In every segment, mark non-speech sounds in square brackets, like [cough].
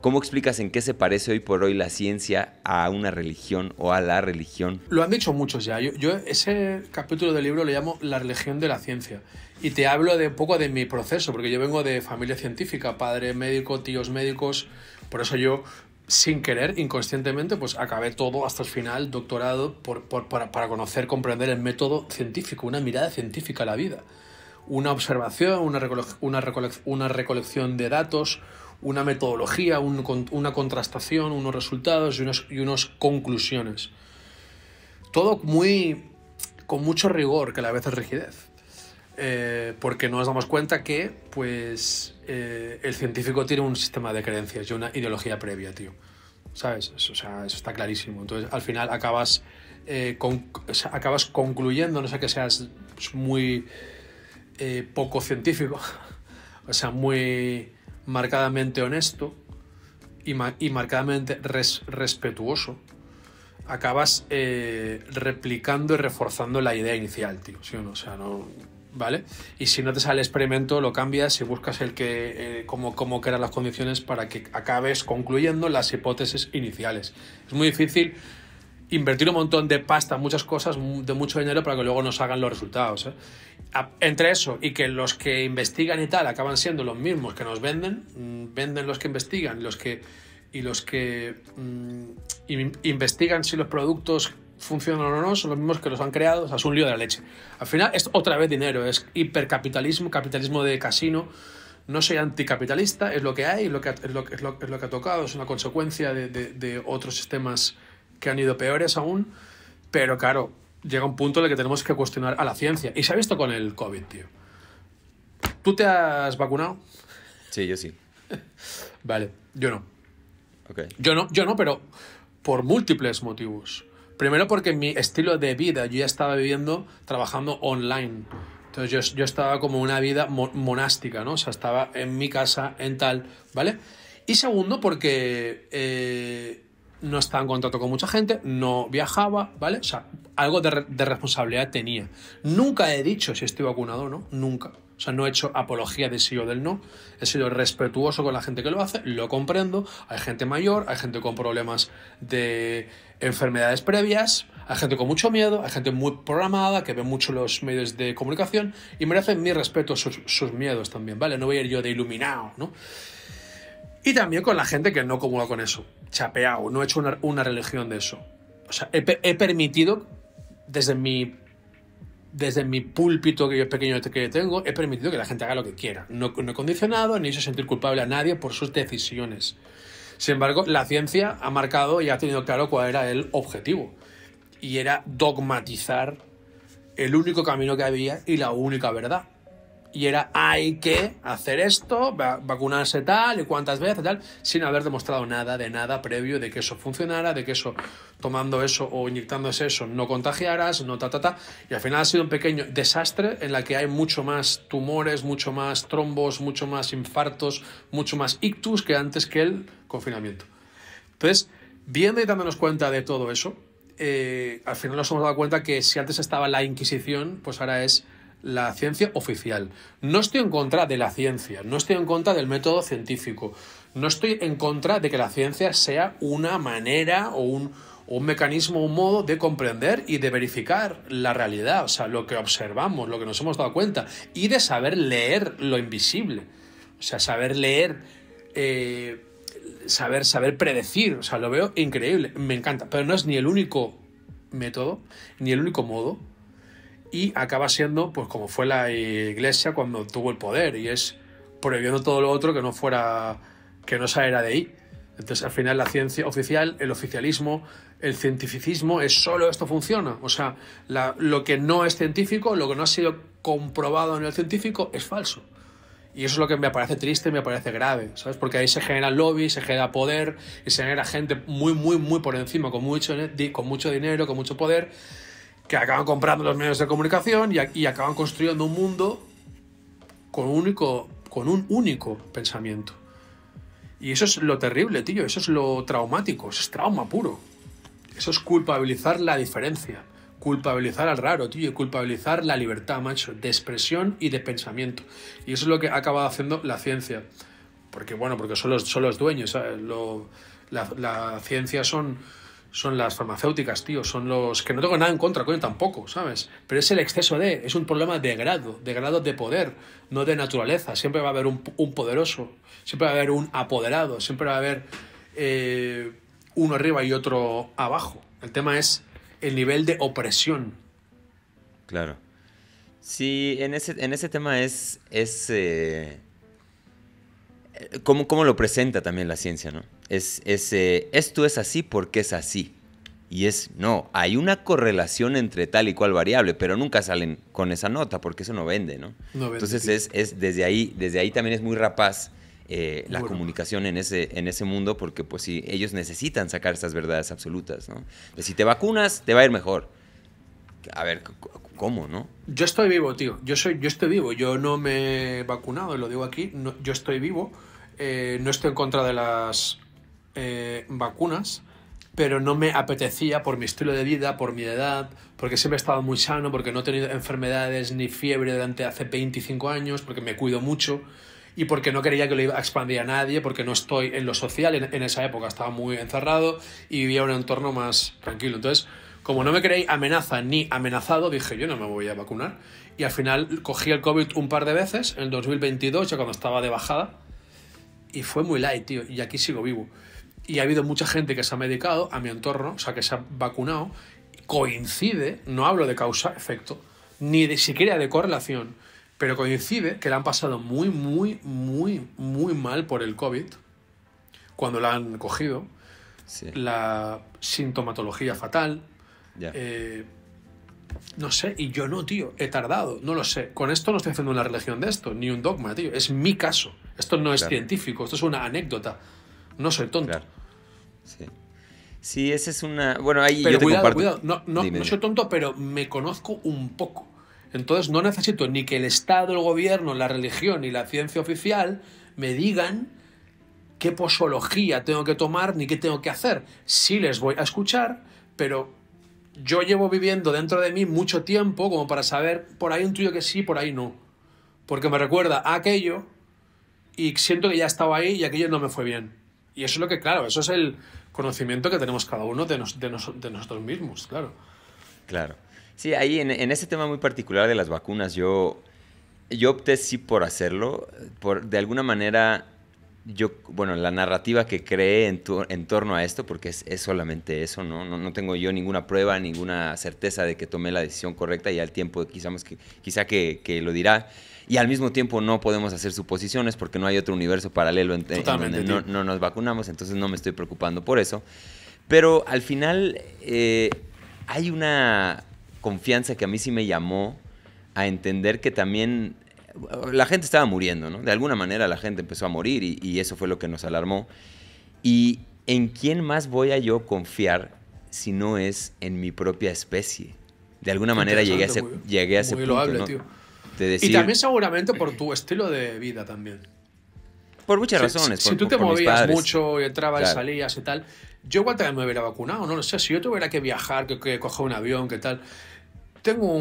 ¿Cómo explicas en qué se parece hoy por hoy la ciencia a una religión o a la religión? Lo han dicho muchos ya. Yo, ese capítulo del libro lo llamo La religión de la ciencia. Y te hablo de un poco de mi proceso, porque yo vengo de familia científica, padre médico, tíos médicos. Por eso yo, sin querer, inconscientemente, pues acabé todo hasta el final, doctorado, para, conocer, comprender el método científico, una mirada científica a la vida. Una observación, una, una recolección de datos, una metodología, una contrastación, unos resultados y unas y unos conclusiones. Todo muy con mucho rigor, que a la vez es rigidez. Eh, porque nos damos cuenta que pues, eh, el científico tiene un sistema de creencias y una ideología previa, tío. ¿Sabes? o sea, eso está clarísimo. Entonces, al final acabas, eh, con, acabas concluyendo, no sé que seas muy poco científico, [laughs] o sea, muy marcadamente honesto y, marcadamente respetuoso, acabas eh, replicando y reforzando la idea inicial, tío. o sea, no. ¿Vale? Y si no te sale el experimento, lo cambias y buscas el que. como eh, cómo, cómo las condiciones para que acabes concluyendo las hipótesis iniciales. Es muy difícil invertir un montón de pasta, muchas cosas, de mucho dinero para que luego nos hagan los resultados. ¿eh? Entre eso y que los que investigan y tal acaban siendo los mismos que nos venden, mm, venden los que investigan los que, y los que mm, investigan si los productos funcionan o no, son los mismos que los han creado, o sea, es un lío de la leche. Al final es otra vez dinero, es hipercapitalismo, capitalismo de casino. No soy anticapitalista, es lo que hay, es lo que, lo, es lo que ha tocado, es una consecuencia de, de, de otros sistemas que han ido peores aún, pero claro, llega un punto en el que tenemos que cuestionar a la ciencia. Y se ha visto con el COVID, tío. ¿Tú te has vacunado? Sí, yo sí. [laughs] vale, yo no. Okay. Yo no, yo no, pero por múltiples motivos. Primero porque mi estilo de vida, yo ya estaba viviendo trabajando online. Entonces yo, estaba como una vida monástica, ¿no? O sea, estaba en mi casa, en tal, ¿vale? Y segundo porque eh, no estaba en contacto con mucha gente, no viajaba, ¿vale? O sea, algo de, responsabilidad tenía. Nunca he dicho si estoy vacunado o no, nunca. O sea, no he hecho apología de sí o del no. He sido respetuoso con la gente que lo hace, lo comprendo. Hay gente mayor, hay gente con problemas de enfermedades previas, hay gente con mucho miedo, hay gente muy programada, que ve mucho los medios de comunicación y merecen mi respeto sus, sus miedos también, ¿vale? No voy a ir yo de iluminado, ¿no? Y también con la gente que no comula con eso chapeado, no he hecho una, religión de eso. O sea, he, permitido, desde mi, desde mi púlpito que yo pequeño que tengo, he permitido que la gente haga lo que quiera. No, no he condicionado ni he sentir culpable a nadie por sus decisiones. Sin embargo, la ciencia ha marcado y ha tenido claro cuál era el objetivo. Y era dogmatizar el único camino que había y la única verdad y era hay que hacer esto, vacunarse tal y cuántas veces tal, sin haber demostrado nada de nada previo de que eso funcionara, de que eso tomando eso o inyectándose eso no contagiaras, no ta ta ta. Y al final ha sido un pequeño desastre en la que hay mucho más tumores, mucho más trombos, mucho más infartos, mucho más ictus que antes que el confinamiento. Entonces, viendo y dándonos cuenta de todo eso, eh, al final nos hemos dado cuenta que si antes estaba la Inquisición, pues ahora es la ciencia oficial. No estoy en contra de la ciencia, no estoy en contra del método científico, no estoy en contra de que la ciencia sea una manera o un, un mecanismo, un modo de comprender y de verificar la realidad, o sea, lo que observamos, lo que nos hemos dado cuenta, y de saber leer lo invisible, o sea, saber leer, eh, saber, saber predecir, o sea, lo veo increíble, me encanta, pero no es ni el único método, ni el único modo, y acaba siendo, pues como fue la iglesia cuando tuvo el poder, y es prohibiendo todo lo otro que no fuera, que no saliera de ahí. Entonces, al final, la ciencia oficial, el oficialismo, el cientificismo es solo esto funciona. O sea, lo que no es científico, lo que no ha sido comprobado en el científico, es falso. Y eso es lo que me parece triste, me parece grave, ¿sabes? Porque ahí se genera lobby, se genera poder y se genera gente muy, muy, muy por encima, con mucho, con mucho dinero, con mucho poder, que acaban comprando los medios de comunicación y, acaban construyendo un mundo con un único, pensamiento. Y eso es lo terrible, tío, eso es lo traumático, eso es trauma puro. Eso es culpabilizar la diferencia, culpabilizar al raro, tío, culpabilizar la libertad, macho, de expresión y de pensamiento. Y eso es lo que ha acabado haciendo la ciencia. Porque, bueno, porque son los, son los dueños, la, ciencia son son las farmacéuticas, tío, son los que no tengo nada en contra, coño, tampoco, ¿sabes? Pero es el exceso de, es un problema de grado, de grado de poder, no de naturaleza. Siempre va a haber un, poderoso, siempre va a haber un apoderado, siempre va a haber eh, uno arriba y otro abajo. El tema es el nivel de opresión. Claro. Sí, en ese, en ese tema es, es eh, eh, cómo, cómo lo presenta también la ciencia, ¿no? Es, es eh, esto es así porque es así. Y es, no, hay una correlación entre tal y cual variable, pero nunca salen con esa nota porque eso no vende, ¿no? Entonces es, es, desde ahí, desde ahí también es muy rapaz eh, la comunicación en ese, en ese mundo porque pues si ellos necesitan sacar esas verdades absolutas, ¿no? Pues, si te vacunas, te va a ir mejor. A ver, ¿cómo, no? Yo estoy vivo, tío. Yo, soy, yo estoy vivo. Yo no me he vacunado, lo digo aquí. yo estoy vivo. Eh, no estoy en contra de las eh, vacunas, pero no me apetecía por mi estilo de vida, por mi edad, porque siempre he estado muy sano, porque no he tenido enfermedades ni fiebre durante hace 25 años, porque me cuido mucho y porque no quería que lo iba a expandir a nadie, porque no estoy en lo social en, esa época, estaba muy encerrado y vivía un entorno más tranquilo. Entonces, como no me creí amenaza ni amenazado, dije yo no me voy a vacunar. Y al final cogí el COVID un par de veces, en el 2022, ya cuando estaba de bajada, y fue muy light, tío, y aquí sigo vivo y ha habido mucha gente que se ha medicado a mi entorno, o sea, que se ha vacunado, coincide, no hablo de causa-efecto, ni de siquiera de correlación, pero coincide que la han pasado muy, muy, muy, muy mal por el COVID, cuando la han cogido, la sintomatología fatal, eh, no sé, y yo no, tío, he tardado, no lo sé. Con esto no estoy haciendo una religión de esto, ni un dogma, tío, es mi caso. Esto no es científico, esto es una anécdota. No soy tonto. Sí. esa es una. Bueno, ahí yo cuidado, No, no, no soy tonto, pero me conozco un poco. Entonces no necesito ni que el Estado, el gobierno, la religión y la ciencia oficial me digan qué posología tengo que tomar ni qué tengo que hacer. Sí les voy a escuchar, pero yo llevo viviendo dentro de mí mucho tiempo como para saber por ahí un tuyo que sí, por ahí no. Porque me recuerda aquello y siento que ya estaba ahí y aquello no me fue bien. Y eso es lo que, claro, eso es el conocimiento que tenemos cada uno de, de, nosotros mismos, claro. Claro. Sí, ahí en, en, ese tema muy particular de las vacunas, yo, yo opté sí por hacerlo. Por, de alguna manera, yo, bueno, la narrativa que creé en, en torno a esto, porque es, es solamente eso, ¿no? ¿no? ¿no? tengo yo ninguna prueba, ninguna certeza de que tomé la decisión correcta y al tiempo que, quizá que, que lo dirá y al mismo tiempo no podemos hacer suposiciones porque no hay otro universo paralelo en, no, nos vacunamos, entonces no me estoy preocupando por eso. Pero al final eh, hay una confianza que a mí sí me llamó a entender que también la gente estaba muriendo, ¿no? De alguna manera la gente empezó a morir y, eso fue lo que nos alarmó. ¿Y en quién más voy a yo confiar si no es en mi propia especie? De alguna manera llegué a ese, llegué a ese punto. Y también seguramente por tu estilo de vida también. Por muchas razones. Si, si tú te movías mucho y entrabas y salías y tal, yo igual también me hubiera vacunado, no lo sé. Si yo tuviera que viajar, que, coger un avión, que tal. Tengo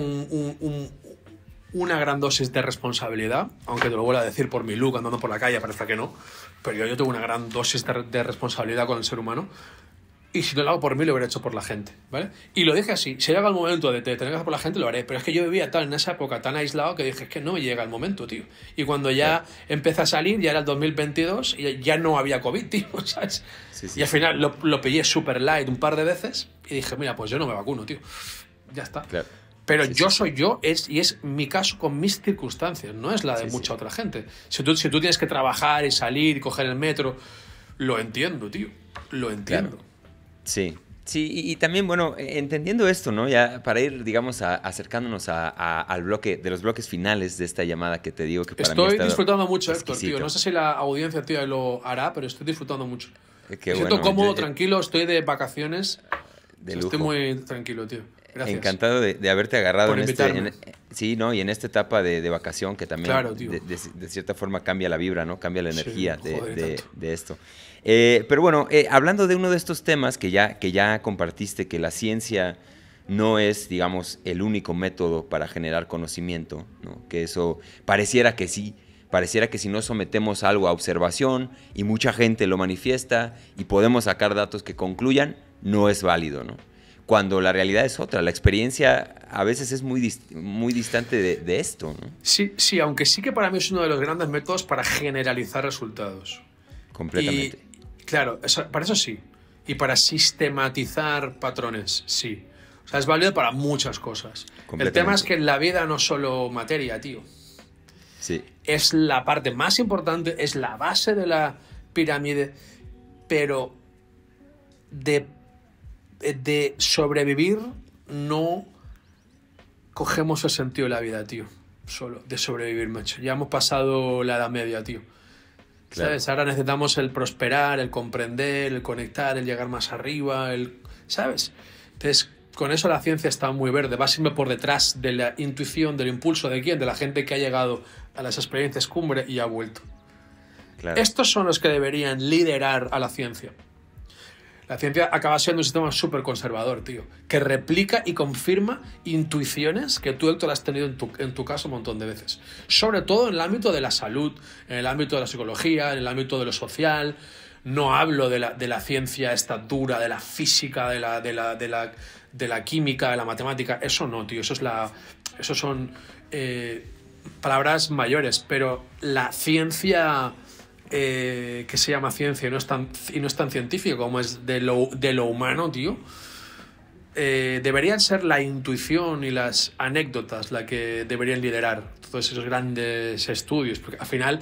una gran dosis de responsabilidad, aunque te lo vuelva a decir por mi look andando por la calle, parece que no. Pero yo, yo tengo una gran dosis de responsabilidad con el ser humano y si no lo hago por mí, lo hubiera hecho por la gente, ¿vale? Y lo dije así. Si llega el momento de tener que por la gente, lo haré. Pero es que yo vivía tal en esa época, tan aislado, que dije, es que no me llega el momento, tío. Y cuando ya sí. empecé a salir, ya era el 2022, y ya no había COVID, [laughs] tío, Y al final lo, lo pillé super light un par de veces y dije, mira, pues yo no me vacuno, tío. Ya está. Pero yo soy yo es, y es mi caso con mis circunstancias, no es la de mucha otra gente. Si tú, si tú tienes que trabajar y salir y coger el metro, lo entiendo, tío. Lo entiendo. Sí. Sí, y, también, bueno, e, entendiendo esto, ¿no? Ya para ir, digamos, acercándonos al bloque, de los bloques finales de esta llamada que te digo que para Estoy disfrutando mucho, ¿eh? tío. No sé si la audiencia, tío, lo hará, pero estoy disfrutando mucho. Qué siento cómodo, tranquilo, estoy de vacaciones. Estoy muy tranquilo, tío. Gracias. Encantado de, haberte agarrado en, este, sí, no, y en esta etapa de, vacación que también de, cierta forma cambia la vibra, ¿no? Cambia la energía de, esto. Eh, pero bueno, eh, hablando de uno de estos temas que ya, que ya compartiste, que la ciencia no es, digamos, el único método para generar conocimiento, que eso pareciera que sí, pareciera que si no sometemos algo a observación y mucha gente lo manifiesta y podemos sacar datos que concluyan, no es válido, ¿no? Cuando la realidad es otra, la experiencia a veces es muy, muy distante de, esto. ¿no? Sí, sí, aunque sí que para mí es uno de los grandes métodos para generalizar resultados. Completamente. Claro, para eso sí. Y para sistematizar patrones, sí. O sea, es válido para muchas cosas. El tema es que en la vida no es solo materia, tío. Sí. Es la parte más importante, es la base de la pirámide, pero de, de sobrevivir no cogemos el sentido de la vida, tío. Solo de sobrevivir, macho. Ya hemos pasado la edad media, tío. ¿Sabes? Ahora necesitamos el prosperar, el comprender, el conectar, el llegar más arriba, el. ¿Sabes? Entonces, con eso la ciencia está muy verde. Va siempre por detrás de la intuición, del impulso de quién, de la gente que ha llegado a las experiencias cumbre y ha vuelto. Estos son los que deberían liderar a la ciencia. La ciencia acaba siendo un sistema súper conservador, tío, que replica y confirma intuiciones que tú, Héctor, has tenido en tu, en tu caso un montón de veces. Sobre todo en el ámbito de la salud, en el ámbito de la psicología, en el ámbito de lo social. No hablo de la, ciencia esta dura, de la física, de la, de la, de la, de la química, de la matemática. Eso no, tío, eso, es la, son eh, palabras mayores, pero la ciencia eh, que se llama ciencia y no es tan, y no tan científico como es de lo, humano, tío, eh, deberían ser la intuición y las anécdotas la que deberían liderar todos esos grandes estudios, porque al final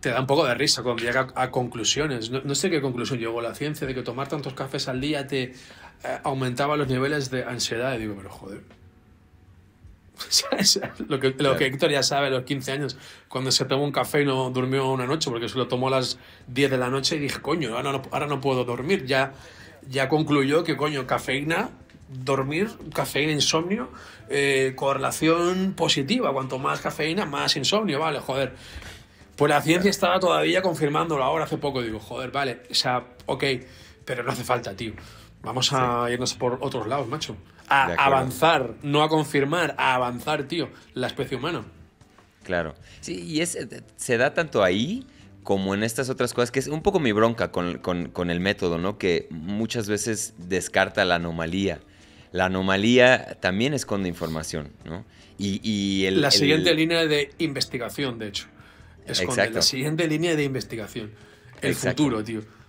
te da un poco de risa cuando llega a conclusiones. No, sé qué conclusión llegó la ciencia de que tomar tantos cafés al día te eh, aumentaba los niveles de ansiedad. digo, pero joder, [laughs] lo que, lo Héctor ya sabe los 15 años, cuando se tomó un café y no durmió una noche, porque se lo tomó a las 10 de la noche y dije, coño, ahora no, puedo dormir. Ya, ya concluyó que, coño, cafeína, dormir, cafeína, insomnio, eh, correlación positiva. Cuanto más cafeína, más insomnio, vale, joder. Pues la ciencia estaba todavía confirmándolo ahora hace poco. Digo, joder, vale, o sea, ok, pero no hace falta, tío. Vamos a irnos por otros lados, macho. A avanzar, no a confirmar, a avanzar, tío, la especie humana. Claro. Sí, y eh, se da tanto ahí como en estas otras cosas, que es un poco mi bronca con, el método, ¿no? Que muchas veces descarta la anomalía. La anomalía también esconde información, ¿no? Y, y el, la siguiente línea de investigación, de hecho. Exacto. la siguiente línea de investigación. El futuro, tío.